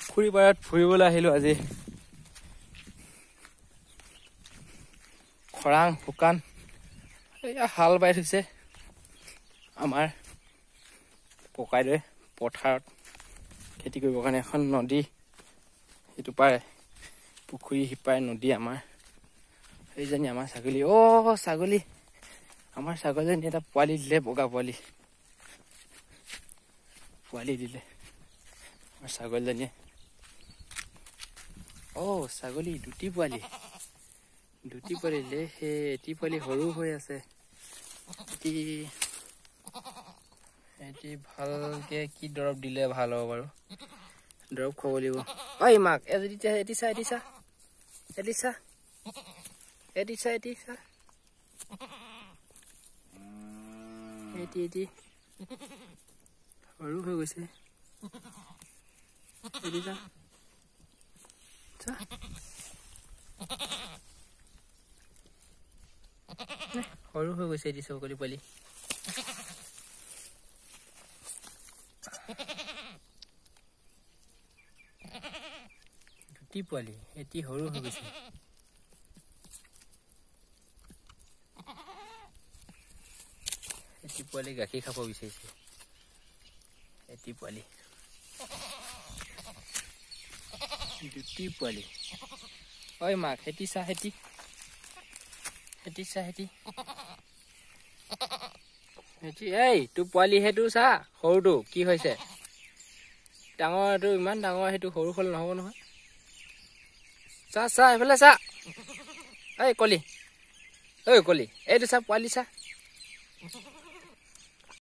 পুখুৰী পাৰত ফুৰিবলৈ আহিলোঁ আজি খৰাং শুকান এয়া হাল বাই থৈছে আমাৰ ককাইদেৱে পথাৰত খেতি কৰিবৰ কাৰণে এখন নদী সেইটো পাৰে পুখুৰী সিপাৰে নদী আমাৰ সেইজনী আমাৰ ছাগলী অ ছাগলী আমাৰ ছাগলীজনী এটা পোৱালি দিলে বগা পোৱালি পোৱালি দিলে আমাৰ অ ছাগলী দুটি পোৱালি দুটি পোৱালি লে হে এটি পোৱালি সৰু হৈ আছে এটি এটি ভালকে কি দৰৱ দিলে ভাল হ'ব বাৰু দৰৱ খুৱাব লাগিব অই মাক এটি চা এটি চা এটি চা এটি চা এটি চা এটি চা এটি এটি সৰু হৈ গৈছে Geh wieder. So. সৰু হৈ গৈছে এতিয়া চৌকলি পোৱালি দুটি পোৱালি এটি সৰু হৈ গৈছে এটি পোৱালি গাখীৰ খাব বিচাৰিছে এটি পোৱালি দুটি পোৱালি ঐ মাক খেতি চাহ খেতি খেতি চাহ খেতি এই তোৰ পোৱালি সেইটো চা সৰুটো কি হৈছে ডাঙৰটো ইমান ডাঙৰ সেইটো সৰু হ'ল নহ'ব নহয় চা চা এইফালে চা ঐ কলি ঐ কলি এইটো চা পোৱালি চা